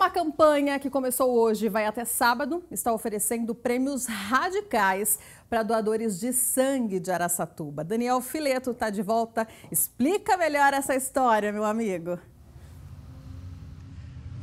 uma campanha que começou hoje e vai até sábado está oferecendo prêmios radicais para doadores de sangue de Araçatuba. Daniel Fileto está de volta. Explica melhor essa história, meu amigo.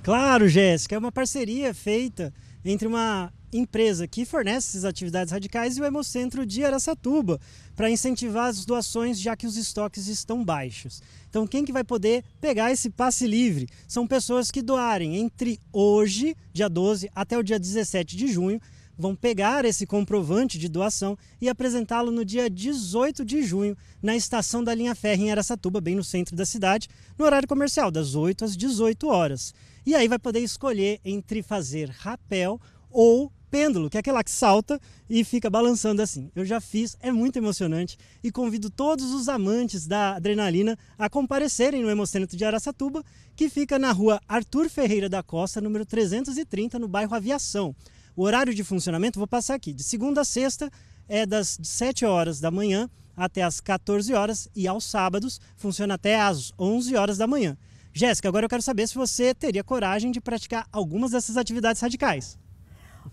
Claro, Jéssica, é uma parceria feita entre uma empresa que fornece essas atividades radicais e o Hemocentro de Aracatuba para incentivar as doações, já que os estoques estão baixos. Então, quem que vai poder pegar esse passe livre? São pessoas que doarem entre hoje, dia 12, até o dia 17 de junho, vão pegar esse comprovante de doação e apresentá-lo no dia 18 de junho na estação da linha férrea em Aracatuba, bem no centro da cidade, no horário comercial, das 8 às 18 horas. E aí vai poder escolher entre fazer rapel ou pêndulo, que é aquela que salta e fica balançando assim. Eu já fiz, é muito emocionante e convido todos os amantes da adrenalina a comparecerem no Hemocentro de Araçatuba, que fica na rua Arthur Ferreira da Costa, número 330, no bairro Aviação. O horário de funcionamento, vou passar aqui, de segunda a sexta é das 7 horas da manhã até as 14 horas e aos sábados funciona até às 11 horas da manhã. Jéssica, agora eu quero saber se você teria coragem de praticar algumas dessas atividades radicais.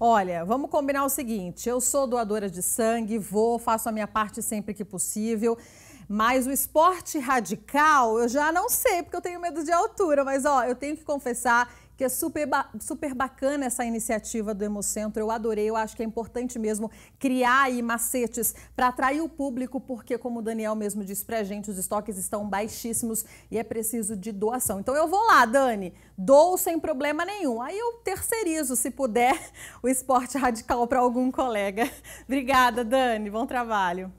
Olha, vamos combinar o seguinte: eu sou doadora de sangue, vou, faço a minha parte sempre que possível. Mas o esporte radical, eu já não sei, porque eu tenho medo de altura. Mas, ó, eu tenho que confessar que é super, super bacana essa iniciativa do Hemocentro. Eu adorei, eu acho que é importante mesmo criar aí macetes para atrair o público, porque, como o Daniel mesmo disse pra gente, os estoques estão baixíssimos e é preciso de doação. Então eu vou lá, Dani, dou sem problema nenhum. Aí eu terceirizo, se puder, o esporte radical para algum colega. Obrigada, Dani. Bom trabalho.